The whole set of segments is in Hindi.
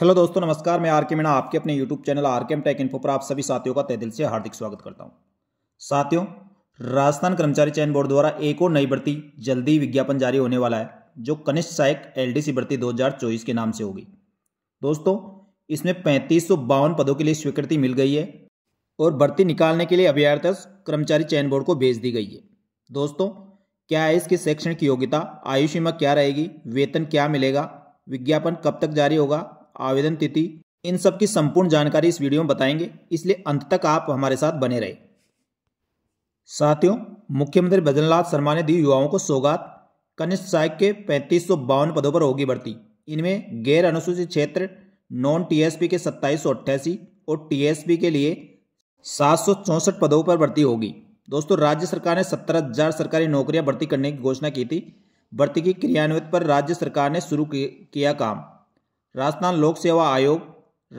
हेलो दोस्तों नमस्कार मैं आर के मीणा आपके अपने YouTube channel R K M tech info पर आप सभी साथियों का तय दिल से हार्दिक स्वागत करता हूं साथियों राजस्थान कर्मचारी चयन बोर्ड द्वारा एक और नई भर्ती जल्दी विज्ञापन जारी होने वाला है जो कनिष्ठ सहायक एलडीसी भर्ती 2024 के नाम से होगी दोस्तों इसमें पैंतीस पदों के लिए स्वीकृति मिल गई है और भर्ती निकालने के लिए अभ्यर्थस कर्मचारी चयन बोर्ड को भेज दी गई है दोस्तों क्या है इसकी शैक्षणिक योग्यता आयु क्या रहेगी वेतन क्या मिलेगा विज्ञापन कब तक जारी होगा आवेदन तिथि इन सब की संपूर्ण जानकारी इस वीडियो में बताएंगे इसलिए अंत तक आप हमारे साथ बने रहे साथियों मुख्यमंत्री भजनलाल शर्मा ने दी युवाओं को सौगात कनिष्ठ सहायक के पैंतीस पदों पर होगी भर्ती इनमें गैर अनुसूचित क्षेत्र नॉन टीएसपी के सत्ताईस और टीएसपी के लिए सात पदों पर भर्ती होगी दोस्तों राज्य सरकार ने सत्तर हजार सरकारी नौकरियां भर्ती करने की घोषणा की थी भर्ती की क्रियान्वित पर राज्य सरकार ने शुरू किया काम राजस्थान लोक सेवा आयोग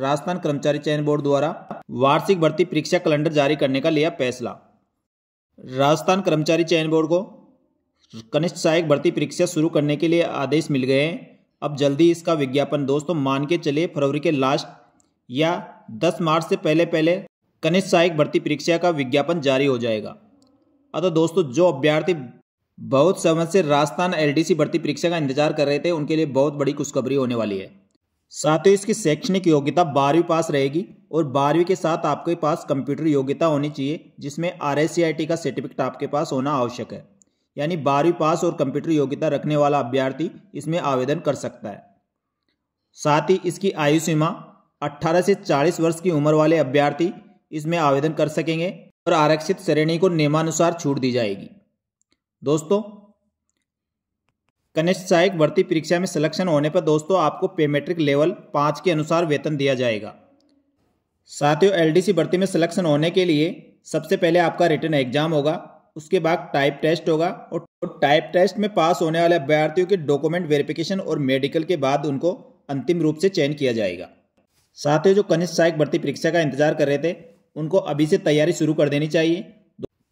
राजस्थान कर्मचारी चयन बोर्ड द्वारा वार्षिक भर्ती परीक्षा कैलेंडर जारी करने का लिया फैसला राजस्थान कर्मचारी चयन बोर्ड को कनिष्ठ सहायक भर्ती परीक्षा शुरू करने के लिए आदेश मिल गए हैं अब जल्दी इसका विज्ञापन दोस्तों मान के चले फरवरी के लास्ट या 10 मार्च से पहले पहले कनिष्ठ सहायक भर्ती परीक्षा का विज्ञापन जारी हो जाएगा अतः दोस्तों जो अभ्यर्थी बहुत समय से राजस्थान एलडीसी भर्ती परीक्षा का इंतजार कर रहे थे उनके लिए बहुत बड़ी खुशखबरी होने वाली है साथ ही इसकी शैक्षणिक योग्यता बारहवीं पास रहेगी और बारहवीं के साथ आपके पास कंप्यूटर योग्यता होनी चाहिए जिसमें आर का सर्टिफिकेट आपके पास होना आवश्यक है यानी बारहवीं पास और कंप्यूटर योग्यता रखने वाला अभ्यर्थी इसमें आवेदन कर सकता है साथ ही इसकी आयु सीमा 18 से 40 वर्ष की उम्र वाले अभ्यर्थी इसमें आवेदन कर सकेंगे और आरक्षित श्रेणी को नियमानुसार छूट दी जाएगी दोस्तों कनिष्ठ सहायक भर्ती परीक्षा में सिलेक्शन होने पर दोस्तों आपको पेमेट्रिक लेवल पाँच के अनुसार वेतन दिया जाएगा साथियों एलडीसी भर्ती में सिलेक्शन होने के लिए सबसे पहले आपका रिटर्न एग्जाम होगा उसके बाद टाइप टेस्ट होगा और टाइप टेस्ट में पास होने वाले अभ्यर्थियों के डॉक्यूमेंट वेरिफिकेशन और मेडिकल के बाद उनको अंतिम रूप से चयन किया जाएगा साथियों जो कनिष्ठ सहायक भर्ती परीक्षा का इंतजार कर रहे थे उनको अभी से तैयारी शुरू कर देनी चाहिए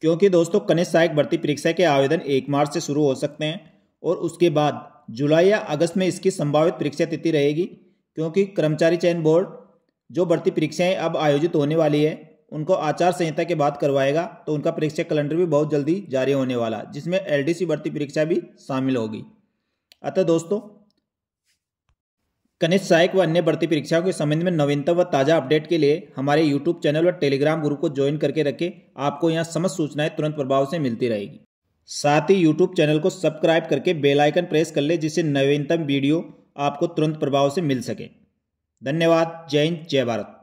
क्योंकि दोस्तों कनिष्ठ सहायक भर्ती परीक्षा के आवेदन एक मार्च से शुरू हो सकते हैं और उसके बाद जुलाई या अगस्त में इसकी संभावित परीक्षा तिथि रहेगी क्योंकि कर्मचारी चयन बोर्ड जो भर्ती परीक्षाएं अब आयोजित होने वाली है उनको आचार संहिता के बाद करवाएगा तो उनका परीक्षा कैलेंडर भी बहुत जल्दी जारी होने वाला जिसमें एल भर्ती परीक्षा भी शामिल होगी अतः दोस्तों कनिष्ठ सहायक व अन्य भर्ती परीक्षाओं के संबंध में नवीनतम व ताज़ा अपडेट के लिए हमारे यूट्यूब चैनल और टेलीग्राम ग्रुप को ज्वाइन करके रखें आपको यहाँ समस्त सूचनाएं तुरंत प्रभाव से मिलती रहेगी साथ ही यूट्यूब चैनल को सब्सक्राइब करके बेल आइकन प्रेस कर ले जिससे नवीनतम वीडियो आपको तुरंत प्रभाव से मिल सके धन्यवाद जय हिंद जय भारत